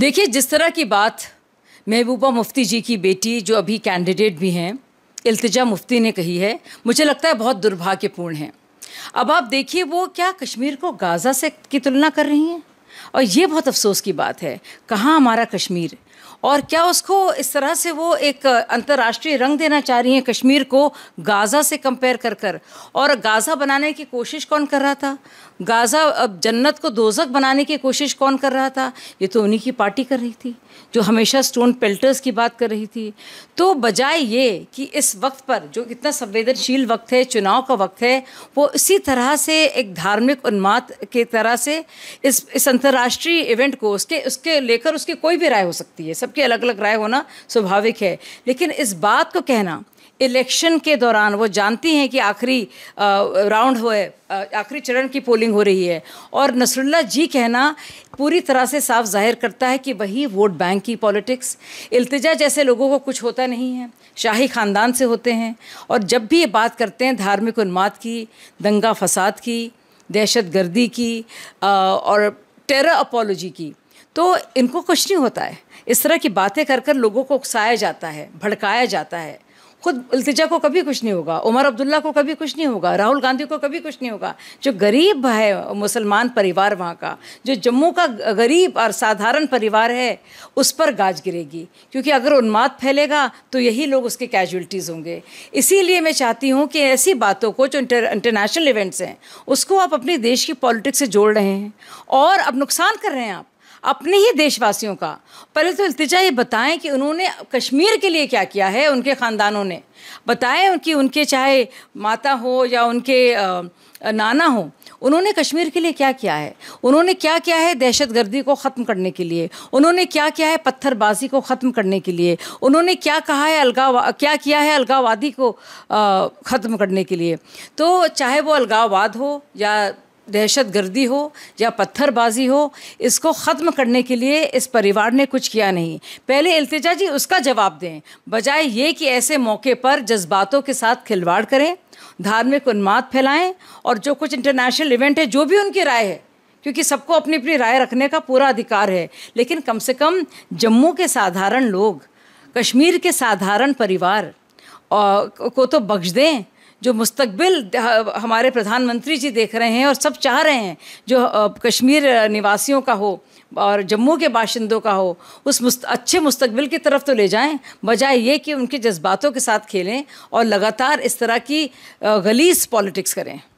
देखिए जिस तरह की बात महबूबा मुफ्ती जी की बेटी जो अभी कैंडिडेट भी हैं इल्तजा मुफ्ती ने कही है मुझे लगता है बहुत दुर्भाग्यपूर्ण है अब आप देखिए वो क्या कश्मीर को गाज़ा से की तुलना कर रही हैं और ये बहुत अफसोस की बात है कहाँ हमारा कश्मीर और क्या उसको इस तरह से वो एक अंतर्राष्ट्रीय रंग देना चाह रही हैं कश्मीर को गाज़ा से कंपेयर कर कर और गाज़ा बनाने की कोशिश कौन कर रहा था गाज़ा अब जन्नत को दोजक बनाने की कोशिश कौन कर रहा था ये तो उन्हीं की पार्टी कर रही थी जो हमेशा स्टोन पेल्टर्स की बात कर रही थी तो बजाय ये कि इस वक्त पर जो इतना संवेदनशील वक्त है चुनाव का वक्त है वो इसी तरह से एक धार्मिक उन्माद के तरह से इस इस अंतर्राष्ट्रीय इवेंट को उसके उसके लेकर उसकी कोई भी राय हो सकती है सबकी अलग अलग राय होना स्वाभाविक है लेकिन इस बात को कहना इलेक्शन के दौरान वो जानती हैं कि आखिरी राउंड हो आखिरी चरण की पोलिंग हो रही है और नसरुल्ला जी कहना पूरी तरह से साफ जाहिर करता है कि वही वोट बैंक की पॉलिटिक्स अल्तजा जैसे लोगों को कुछ होता नहीं है शाही ख़ानदान से होते हैं और जब भी ये बात करते हैं धार्मिक उन्माद की दंगा फसाद की दहशत गर्दी की और टेरर अपोलॉजी की तो इनको कुछ नहीं होता है इस तरह की बातें कर कर लोगों को उकसाया जाता है भड़काया जाता है खुद अल्तजा को कभी कुछ नहीं होगा उमर अब्दुल्ला को कभी कुछ नहीं होगा राहुल गांधी को कभी कुछ नहीं होगा जो गरीब है मुसलमान परिवार वहाँ का जो जम्मू का गरीब और साधारण परिवार है उस पर गाज गिरेगी क्योंकि अगर उन्माद फैलेगा तो यही लोग उसके कैजुअलिटीज़ होंगे इसीलिए मैं चाहती हूँ कि ऐसी बातों को जो इंटरनेशनल इवेंट्स हैं उसको आप अपने देश की पॉलिटिक्स से जोड़ रहे हैं और अब नुकसान कर रहे हैं आप अपने ही देशवासियों का पहले तो अल्तजा ये बताएं कि उन्होंने कश्मीर के लिए क्या किया है उनके ख़ानदानों ने बताएं कि उनके चाहे माता हो या उनके नाना हो उन्होंने कश्मीर के लिए क्या किया है उन्होंने क्या किया है दहशत गर्दी को ख़त्म करने के लिए उन्होंने क्या किया है पत्थरबाजी को ख़त्म करने के लिए उन्होंने क्या कहा है अलगाव क्या किया है अलगावादी को ख़त्म करने के लिए तो चाहे वो अलगाववाद हो या दहशत गर्दी हो या पत्थरबाजी हो इसको ख़त्म करने के लिए इस परिवार ने कुछ किया नहीं पहले अल्तजा जी उसका जवाब दें बजाय ये कि ऐसे मौके पर जज्बातों के साथ खिलवाड़ करें धार्मिक उन्माद फैलाएं और जो कुछ इंटरनेशनल इवेंट है जो भी उनकी राय है क्योंकि सबको अपनी अपनी राय रखने का पूरा अधिकार है लेकिन कम से कम जम्मू के साधारण लोग कश्मीर के साधारण परिवार को तो बख्श दें जो मुस्तबिल हमारे प्रधानमंत्री जी देख रहे हैं और सब चाह रहे हैं जो कश्मीर निवासियों का हो और जम्मू के बाशिंदों का हो उस मुस्त, अच्छे मुस्तबिल की तरफ तो ले जाएं बजाय ये कि उनके जज्बातों के साथ खेलें और लगातार इस तरह की गलीस पॉलिटिक्स करें